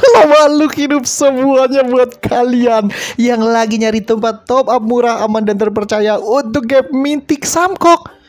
Allah makhluk hidup semuanya buat kalian yang lagi nyari tempat top up murah, aman dan terpercaya untuk gap Mintik Samkok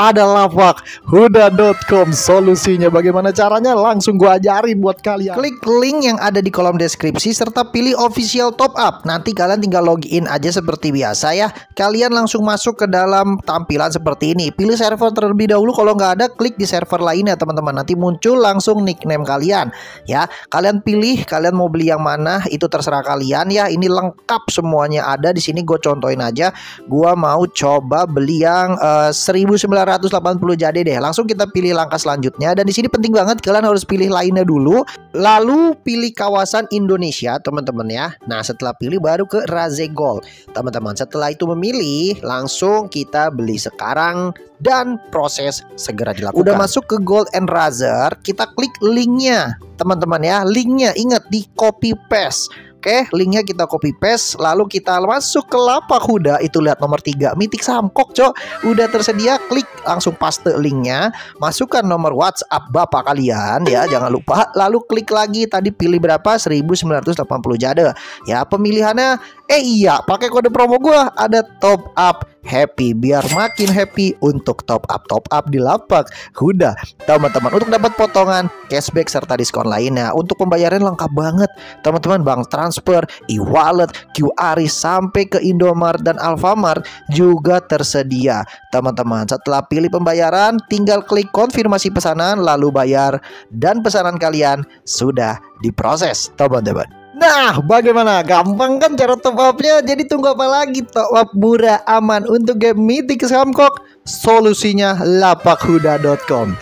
ada Lafak Huda.com solusinya bagaimana caranya langsung gua ajarin buat kalian klik link yang ada di kolom deskripsi serta pilih official top up nanti kalian tinggal login aja seperti biasa ya kalian langsung masuk ke dalam tampilan seperti ini pilih server terlebih dahulu kalau nggak ada klik di server lainnya teman-teman nanti muncul langsung nickname kalian ya kalian pilih kalian mau beli yang mana itu terserah kalian ya ini lengkap semuanya ada di sini gue contohin aja gua mau coba beli yang uh, eh, 1900 280 jadi deh. Langsung kita pilih langkah selanjutnya dan di sini penting banget kalian harus pilih lainnya dulu, lalu pilih kawasan Indonesia, teman-teman ya. Nah, setelah pilih baru ke Raze Gold Teman-teman, setelah itu memilih, langsung kita beli sekarang dan proses segera dilakukan. Udah masuk ke Gold and Razer, kita klik linknya, teman-teman ya. Linknya ingat di copy paste Oke, linknya kita copy paste lalu kita masuk ke lapak kuda itu lihat nomor 3 mitik samkok cok udah tersedia klik langsung paste linknya masukkan nomor WhatsApp bapak kalian ya jangan lupa lalu klik lagi tadi pilih berapa 1980 jade ya pemilihannya eh iya pakai kode promo gua ada top up happy biar makin happy untuk top up top up di lapak Huda teman-teman untuk dapat potongan cashback serta diskon lainnya untuk pembayaran lengkap banget teman-teman bank transfer e-wallet QR sampai ke Indomaret dan Alfamart juga tersedia teman-teman setelah pilih pembayaran tinggal klik konfirmasi pesanan lalu bayar dan pesanan kalian sudah diproses teman-teman Nah, bagaimana? Gampang kan cara top up-nya? Jadi tunggu apa lagi? Top up murah aman untuk game Mythic Samkok? Solusinya lapakhuda.com.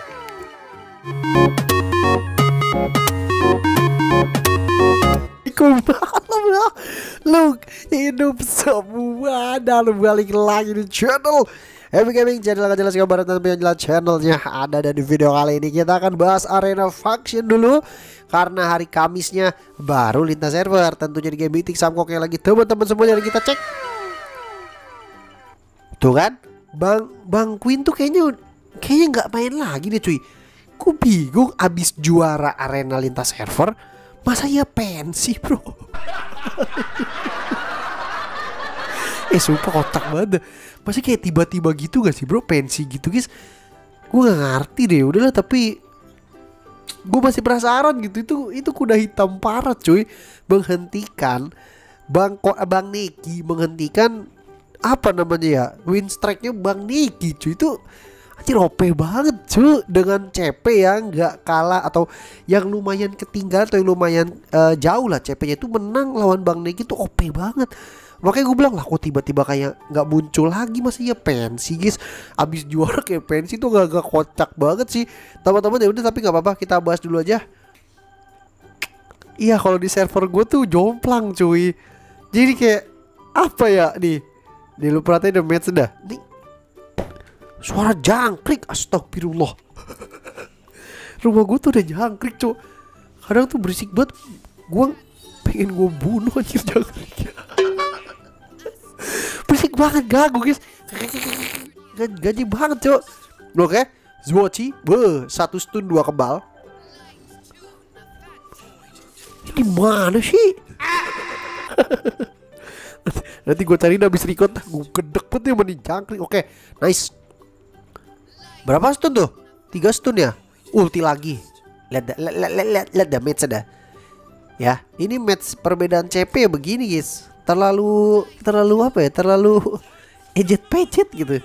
Look, hidup semua dan balik lagi di channel Happy Gaming channel akan jelas kabar yang jelas channelnya ada dan di video kali ini kita akan bahas Arena Faction dulu karena hari Kamisnya baru lintas server tentunya di game meeting Samkoknya lagi teman-teman semuanya dan kita cek tuh kan Bang Bang Queen tuh kayaknya kayaknya nggak main lagi deh cuy Ku bingung abis juara arena lintas server Masa ya pensi bro eh sumpah otak banget pasti kayak tiba-tiba gitu gak sih bro pensi gitu guys gue gak ngerti deh udahlah tapi gue masih penasaran gitu itu itu kuda hitam parah cuy menghentikan bang eh, bang Niki menghentikan apa namanya ya win strike bang Niki cuy itu anjir OP banget cuy dengan CP yang gak kalah atau yang lumayan ketinggalan atau yang lumayan uh, jauh lah CP-nya itu menang lawan Bang Niki itu OP banget makanya gue bilang lah kok tiba-tiba kayak nggak muncul lagi masih ya pensi guys abis juara kayak pensi tuh gak, gak kocak banget sih teman-teman ya udah tapi nggak apa-apa kita bahas dulu aja iya kalau di server gue tuh jomplang cuy jadi kayak apa ya nih nih lu perhatiin the match dah nih suara jangkrik astagfirullah rumah gue tuh udah jangkrik cuy kadang tuh berisik banget gue pengen gue bunuh anjir jangkriknya banget gagu guys kan gaji banget cok oke zwochi be satu stun dua kebal ini mana sih nanti gue cari habis record gue gedek banget ya mending jangkrik oke nice berapa stun tuh tiga stun ya ulti lagi lihat lihat lihat lihat damage ada ya ini match perbedaan CP begini guys terlalu terlalu apa ya terlalu ejet pejet gitu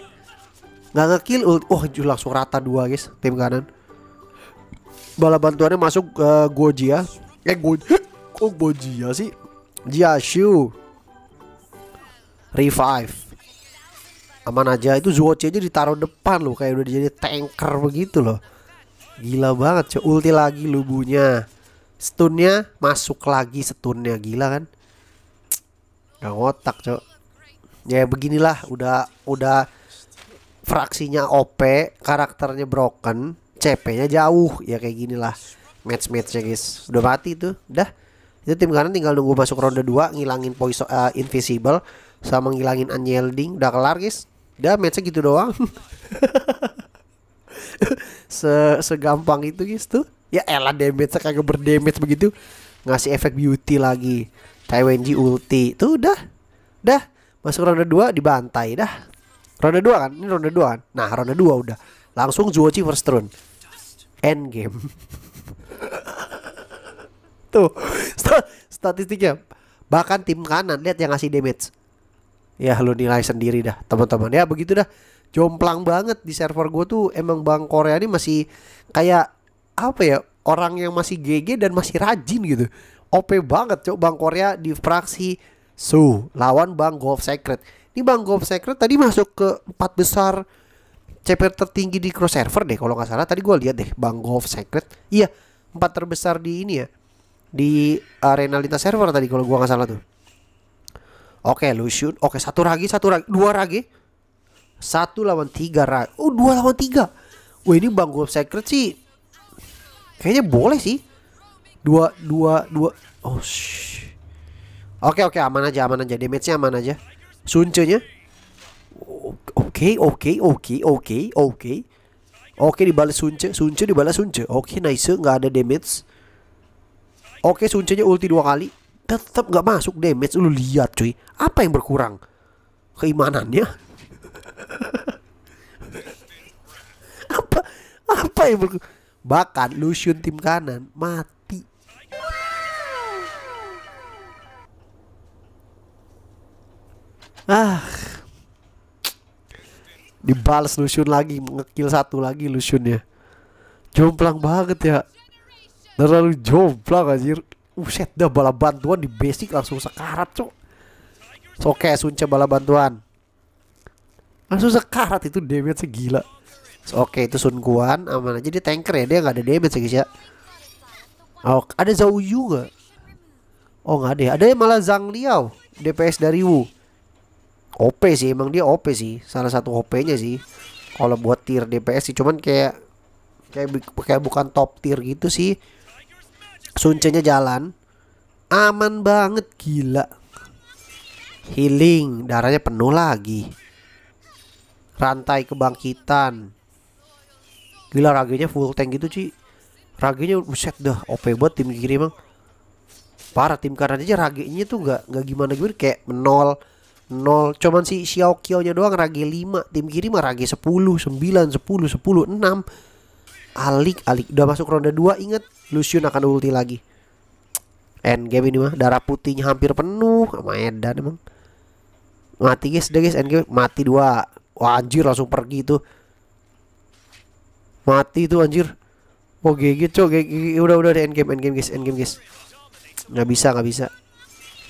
nggak ngekill ult wah oh, langsung rata dua guys tim kanan bala bantuannya masuk ke uh, Gojia eh Go kok Gojia sih Shu revive aman aja itu Zuoce aja ditaruh depan loh kayak udah jadi tanker begitu loh gila banget cuy ulti lagi lubunya stunnya masuk lagi stunnya gila kan Gak ngotak cok Ya beginilah udah udah fraksinya OP karakternya broken CP nya jauh ya kayak ginilah match matchnya guys udah mati tuh dah itu tim kanan tinggal nunggu masuk ronde 2 ngilangin poison uh, eh, invisible sama ngilangin unyielding udah kelar guys dah matchnya gitu doang Se segampang itu guys tuh ya elah damage kagak berdamage begitu ngasih efek beauty lagi kayak Wenji ulti tuh udah udah masuk ronde 2 dibantai dah ronde 2 kan ini ronde 2 kan nah ronde 2 udah langsung Zuochi first turn end game tuh st statistiknya bahkan tim kanan lihat yang ngasih damage ya lu nilai sendiri dah teman-teman ya begitu dah jomplang banget di server gue tuh emang bang Korea ini masih kayak apa ya orang yang masih GG dan masih rajin gitu OP banget cok Bang Korea di fraksi Su lawan Bang Golf Secret. Ini Bang Golf Secret tadi masuk ke empat besar CPR tertinggi di cross server deh kalau nggak salah tadi gue lihat deh Bang Golf Secret. Iya empat terbesar di ini ya di arena lintas server tadi kalau gue nggak salah tuh. Oke Lucian, oke satu lagi satu lagi dua lagi satu lawan tiga ragi. Oh dua lawan tiga. Wah ini Bang Golf Secret sih kayaknya boleh sih dua dua dua oh shh. oke oke aman aja aman aja damage nya aman aja nya oke oke oke oke oke oke dibalas sunce sunce dibalas sunce oke nice nggak ada damage oke nya ulti dua kali tetap nggak masuk damage lu lihat cuy apa yang berkurang keimanannya apa apa yang berkurang bahkan Lucian tim kanan mat ah dibalas Lucian lagi ngekill satu lagi Lucian jomplang banget ya terlalu jomplang anjir Uset dah bala bantuan di basic langsung sekarat cok okay, Sunce bala bantuan Langsung sekarat itu damage segila Oke okay, itu Sun aman aja dia tanker ya dia nggak ada damage ya, guys ya Oh ada Zhao Yu nggak? Oh nggak ada ya. Ada malah Zhang Liao DPS dari Wu OP sih emang dia OP sih salah satu OP-nya sih kalau buat tier DPS sih cuman kayak kayak kayak bukan top tier gitu sih suncenya jalan aman banget gila healing darahnya penuh lagi rantai kebangkitan gila raginya full tank gitu sih raginya buset dah OP buat tim kiri emang parah tim kanan aja raginya tuh nggak nggak gimana gue kayak menol 0 cuman si Xiaokio nya doang rage 5 tim kiri mah rage 10 9 10 10 6 alik alik udah masuk ronde 2 inget Lucian akan ulti lagi end game ini mah darah putihnya hampir penuh sama Edan emang mati guys deh guys end game mati dua wah anjir langsung pergi tuh mati tuh anjir oh GG cok GG udah udah deh end game end game guys end game guys nggak bisa nggak bisa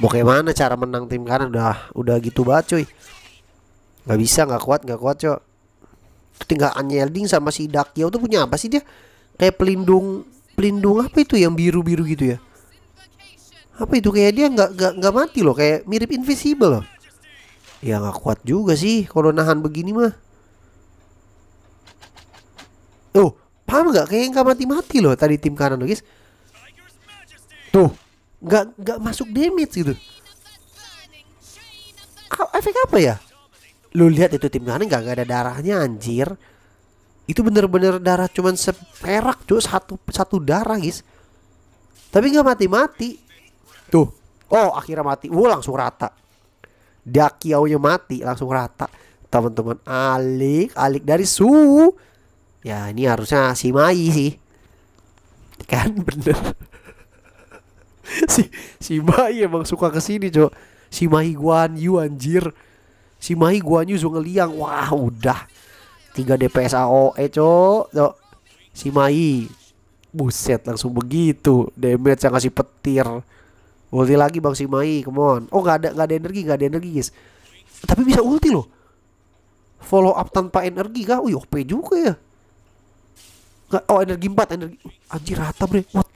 mau kayak mana cara menang tim kanan udah udah gitu banget cuy nggak bisa nggak kuat nggak kuat cok itu tinggal Anyelding sama si Dakio tuh punya apa sih dia kayak pelindung pelindung apa itu yang biru biru gitu ya apa itu kayak dia nggak nggak nggak mati loh kayak mirip invisible loh ya nggak kuat juga sih kalau nahan begini mah oh paham nggak kayak nggak mati mati loh tadi tim kanan loh guys tuh nggak nggak masuk damage gitu efek apa ya lu lihat itu tim Ghana nggak ada darahnya anjir itu bener-bener darah cuman seperak cuy satu satu darah guys tapi nggak mati-mati tuh oh akhirnya mati wow langsung rata Dakiaunya mati langsung rata teman-teman alik alik dari su ya ini harusnya si Mai sih kan bener si si Mai emang suka kesini cok si Mai Guan Yu anjir si Mai Guan Yu Zhong Liang wah udah tiga DPS AOE cok cok si Mai buset langsung begitu damage yang kasih petir ulti lagi bang si Mai come on oh nggak ada nggak ada energi nggak ada energi guys tapi bisa ulti loh follow up tanpa energi kah wih OP juga ya nggak, oh energi empat energi anjir rata bre what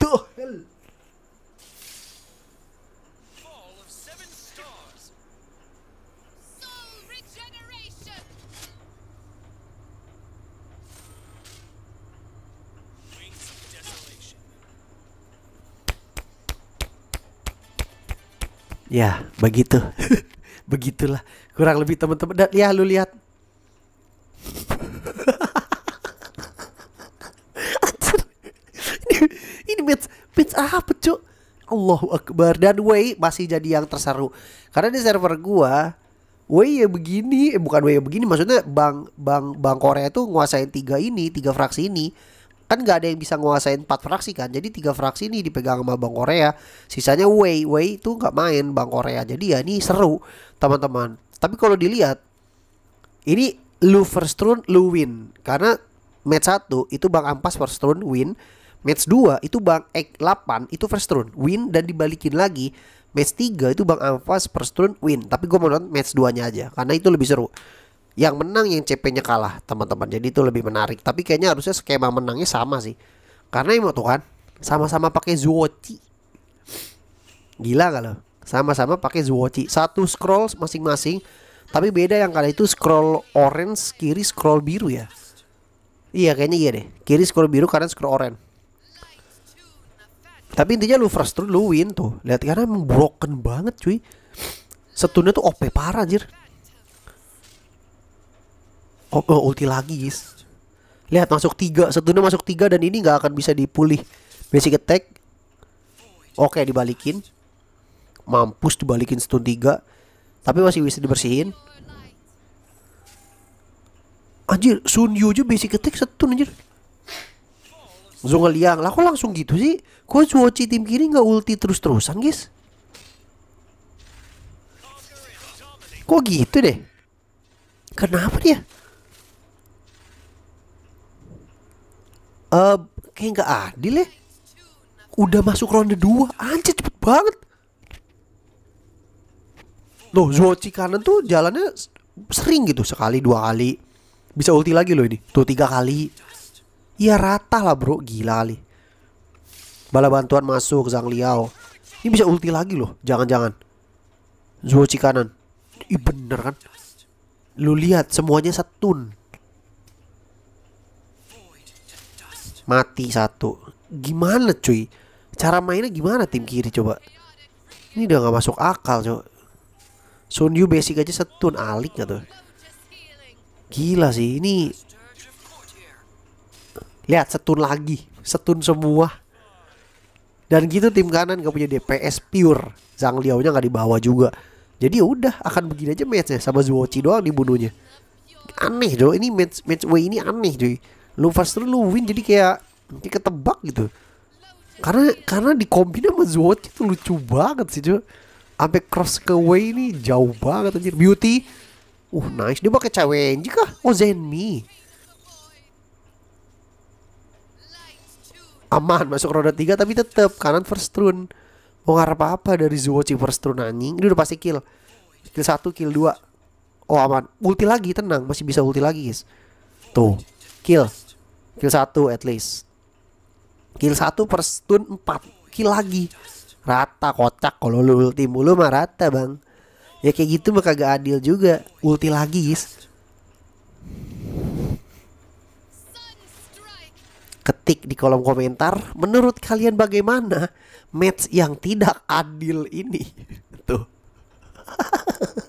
ya begitu begitulah kurang lebih teman-teman dan ya lu lihat ini, ini match match apa cuk Allahu Akbar dan Wei masih jadi yang terseru karena di server gua Wei ya begini eh, bukan Wei ya begini maksudnya bang bang bang Korea itu nguasain tiga ini tiga fraksi ini kan nggak ada yang bisa nguasain empat fraksi kan jadi tiga fraksi ini dipegang sama Bang Korea sisanya Wei Wei itu nggak main Bang Korea jadi ya ini seru teman-teman tapi kalau dilihat ini lu first round lu win karena match satu itu Bang Ampas first round win match dua itu Bang Ek 8 itu first round win dan dibalikin lagi match tiga itu Bang Ampas first round win tapi gue mau nonton match 2 nya aja karena itu lebih seru yang menang yang CP-nya kalah teman-teman jadi itu lebih menarik tapi kayaknya harusnya skema menangnya sama sih karena emang tuh kan sama-sama pakai Zuoci gila gak lo sama-sama pakai Zuoci satu scroll masing-masing tapi beda yang kali itu scroll orange kiri scroll biru ya iya kayaknya iya deh kiri scroll biru karena scroll orange tapi intinya lu first lu win tuh lihat karena emang broken banget cuy setunnya tuh OP parah anjir oh, oh ulti lagi guys lihat masuk tiga satunya masuk tiga dan ini nggak akan bisa dipulih basic attack oke dibalikin mampus dibalikin stun tiga tapi masih bisa dibersihin anjir Sun Yu aja basic attack stun anjir Zhong Liang lah kok langsung gitu sih kok Zuoci tim kiri nggak ulti terus-terusan guys kok gitu deh kenapa dia uh, kayak gak adil ya udah masuk ronde 2 anjir cepet banget loh Zuochi kanan tuh jalannya sering gitu sekali dua kali bisa ulti lagi loh ini tuh tiga kali ya rata lah bro gila kali bala bantuan masuk Zhang Liao ini bisa ulti lagi loh jangan-jangan Zuochi kanan Ih bener kan Lu lihat semuanya setun mati satu gimana cuy cara mainnya gimana tim kiri coba ini udah gak masuk akal coba Sun Yu basic aja setun alik gak tuh gila sih ini lihat setun lagi setun semua dan gitu tim kanan gak punya DPS pure Zhang Liao nya gak dibawa juga jadi ya udah akan begini aja matchnya sama Zuochi doang dibunuhnya aneh dong ini match match way ini aneh cuy lu faster lu win jadi kayak kayak ketebak gitu karena karena di kombin sama Zwot itu lucu banget sih cuy sampai cross ke way ini jauh banget anjir beauty uh nice dia pakai cewek kah oh Zenmi aman masuk roda 3 tapi tetap kanan first run mau ngarep apa apa dari Zuochi first run anjing ini udah pasti kill kill 1 kill 2 oh aman ulti lagi tenang masih bisa ulti lagi guys tuh kill kill 1 at least kill 1 per stun 4 kill lagi rata kocak kalau lu ulti mulu mah rata bang ya kayak gitu mah kagak adil juga ulti lagi guys ketik di kolom komentar menurut kalian bagaimana match yang tidak adil ini tuh